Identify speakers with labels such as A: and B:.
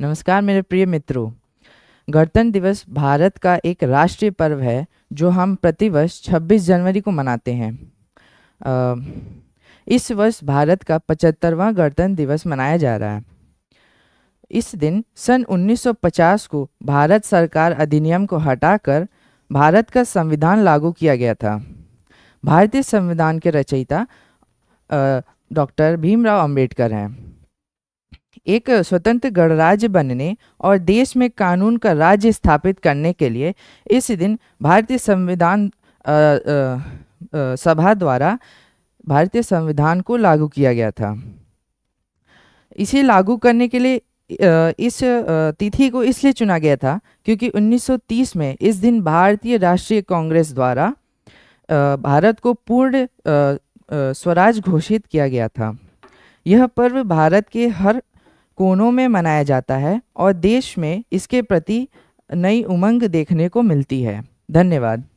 A: नमस्कार मेरे प्रिय मित्रों गणतंत्र दिवस भारत का एक राष्ट्रीय पर्व है जो हम प्रतिवर्ष 26 जनवरी को मनाते हैं आ, इस वर्ष भारत का पचहत्तरवा गणतंत्र दिवस मनाया जा रहा है इस दिन सन 1950 को भारत सरकार अधिनियम को हटाकर भारत का संविधान लागू किया गया था भारतीय संविधान के रचयिता डॉक्टर भीमराव अंबेडकर हैं एक स्वतंत्र गणराज्य बनने और देश में कानून का राज्य स्थापित करने के लिए इस दिन भारतीय संविधान सभा द्वारा भारतीय संविधान को लागू किया गया था इसे लागू करने के लिए इस तिथि को इसलिए चुना गया था क्योंकि 1930 में इस दिन भारतीय राष्ट्रीय कांग्रेस द्वारा भारत को पूर्ण स्वराज घोषित किया गया था यह पर्व भारत के हर कोनों में मनाया जाता है और देश में इसके प्रति नई उमंग देखने को मिलती है धन्यवाद